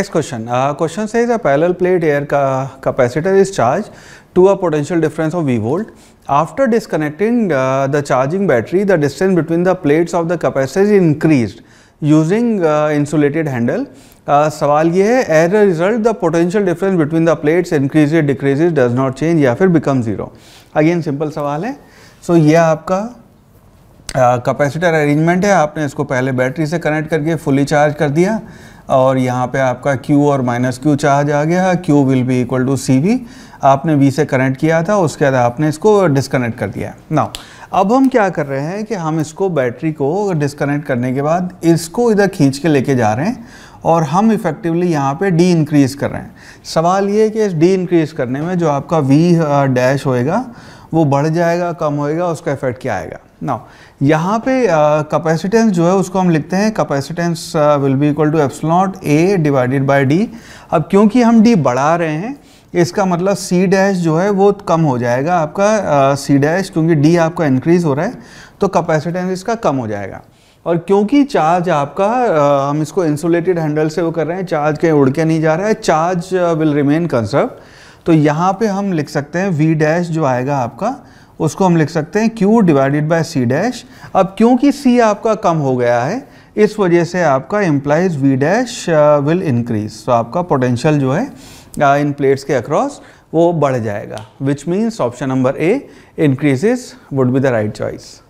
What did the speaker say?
next question question से is a parallel plate air का capacitor is charge to a potential difference of V volt after disconnecting the charging battery the distance between the plates of the capacitor increase using insulated handle सवाल ये है as a result the potential difference between the plates increase decrease does not change या फिर become zero again simple सवाल है सो so, ये आपका capacitor uh, arrangement है आपने इसको पहले बैटरी से कनेक्ट करके फुली चार्ज कर दिया और यहाँ पे आपका Q और माइनस क्यू चाह जा गया है Q will be equal to C V आपने V से कनेक्ट किया था उसके बाद आपने इसको डिसकनेक्ट कर दिया नाउ अब हम क्या कर रहे हैं कि हम इसको बैटरी को डिसकनेक्ट करने के बाद इसको इधर खींच के लेके जा रहे हैं और हम इफ़ेक्टिवली यहाँ पे डी इंक्रीज़ कर रहे हैं सवाल ये कि इस डी इंक्रीज़ करने में जो आपका वी डैश uh, होएगा वो बढ़ जाएगा कम होएगा उसका इफेक्ट क्या आएगा ना यहाँ पे कैपेसिटेंस uh, जो है उसको हम लिखते हैं capacitance will be equal to epsilon A divided by D अब क्योंकि हम डी बढ़ा रहे हैं इसका मतलब सी डैश जो है वो कम हो जाएगा आपका सी uh, डैश क्योंकि डी आपका इंक्रीज़ हो रहा है तो कैपेसिटेंस इसका कम हो जाएगा और क्योंकि चार्ज आपका uh, हम इसको इंसुलेटेड हैंडल से वो कर रहे हैं चार्ज कहीं उड़ के नहीं जा रहा है चार्ज विल रिमेन कंसर्व तो यहाँ पे हम लिख सकते हैं वी डैश जो आएगा आपका उसको हम लिख सकते हैं Q divided by C dash अब क्योंकि सी आपका कम हो गया है इस वजह से आपका implies V dash will increase तो आपका पोटेंशियल जो है इन uh, प्लेट्स के अक्रॉस वो बढ़ जाएगा which means option number A increases would be the right choice